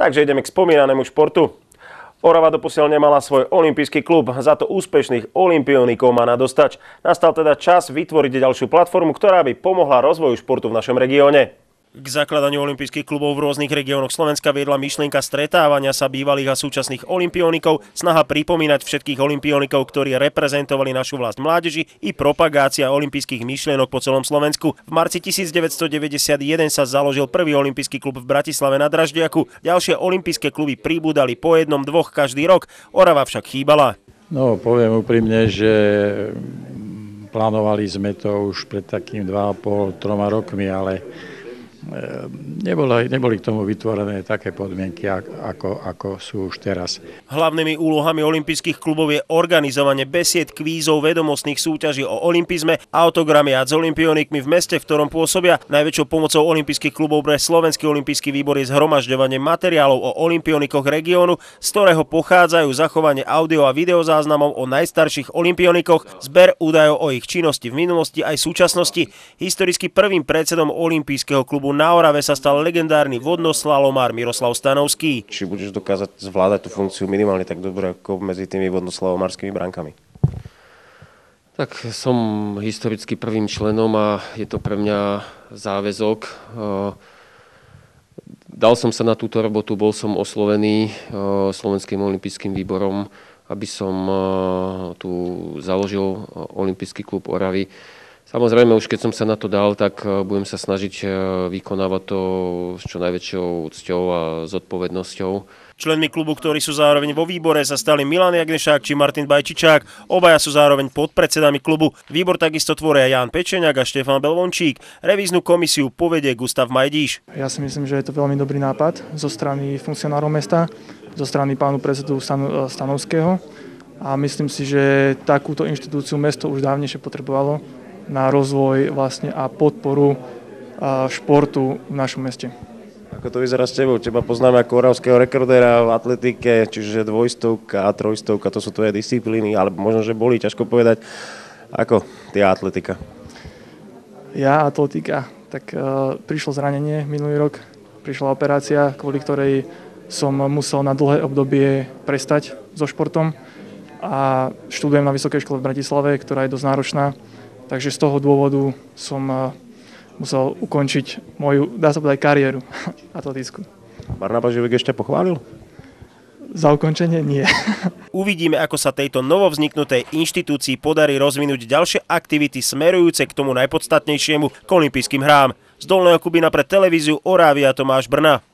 Takže ideme k spomínanému športu. Orava doposiaľ nemala svoj olimpijský klub, za to úspešných olimpionikov má na dostač. Nastal teda čas vytvoriť ďalšiu platformu, ktorá by pomohla rozvoju športu v našom regióne. K zakladaniu olympijských klubov v rôznych regiónoch Slovenska viedla myšlienka stretávania sa bývalých a súčasných olimpionikov, snaha pripomínať všetkých olimpionikov, ktorí reprezentovali našu vlast mládeži i propagácia olympijských myšlienok po celom Slovensku. V marci 1991 sa založil prvý olympijský klub v Bratislave na Draždiaku. Ďalšie olympijské kluby pribúdali po jednom, dvoch každý rok. Orava však chýbala. No, poviem úprimne, že plánovali sme to už pred takým 2,5-3 rokmi, ale Ehm, neboli, neboli k tomu vytvorené také podmienky, ako, ako sú už teraz. Hlavnými úlohami olympijských klubov je organizovanie besied, kvízov, vedomostných súťaží o olympizme, autogramy a s olimpionikmi v meste, v ktorom pôsobia. Najväčšou pomocou olympijských klubov pre Slovenský olympijský výbor je zhromažďovanie materiálov o olimpionikoch regiónu, z ktorého pochádzajú zachovanie audio a videozáznamov o najstarších olimpionikoch, zber údajov o ich činnosti v minulosti aj súčasnosti. Historicky prvým predsedom Olympijského klubu na Orave sa stal legendárny vodnoslalomár Miroslav Stanovský. Či budeš dokázať zvládať tú funkciu minimálne tak dobre ako medzi tými vodnoslalomárskymi brankami? Tak som historicky prvým členom a je to pre mňa záväzok. E, dal som sa na túto robotu, bol som oslovený e, Slovenským olympijským výborom, aby som e, tu založil Olympijský klub Oravy. Samozrejme, už keď som sa na to dal, tak e, budem sa snažiť e, vykonávať to s čo najväčšou úcťou a zodpovednosťou. Členmi klubu, ktorí sú zároveň vo výbore, sa stali Milan Jagnešák či Martin Bajčičák. Obaja sú zároveň podpredsedami klubu. Výbor takisto tvoria Ján Pečeňák a Štefan Belvončík. Revíznu komisiu povedie Gustav Majdíš. Ja si myslím, že je to veľmi dobrý nápad zo strany funkcionárov mesta, zo strany pánu predsedu e, Stanovského a myslím si, že takúto inštitúciu mesto už dávnejšie potrebovalo na rozvoj vlastne a podporu športu v našom meste. Ako to vyzerá s tebou? Teba poznáme ako oravského rekordera v atletike, čiže dvojstovka a trojstovka, to sú tvoje disciplíny, alebo možno, že boli, ťažko povedať. Ako ty atletika? Ja atletika. Tak uh, prišlo zranenie minulý rok, prišla operácia, kvôli ktorej som musel na dlhé obdobie prestať so športom a študujem na Vysokej škole v Bratislave, ktorá je dosť náročná Takže z toho dôvodu som eh, musel ukončiť moju, dá sa povedať, kariéru atletickú. Barnabas Živek ešte pochválil? Za ukončenie nie. Uvidíme, ako sa tejto novovzniknutej inštitúcii podarí rozvinúť ďalšie aktivity smerujúce k tomu najpodstatnejšiemu k olympijským hrám. Z Dolného Kubina pre televíziu Orávia Tomáš Brna.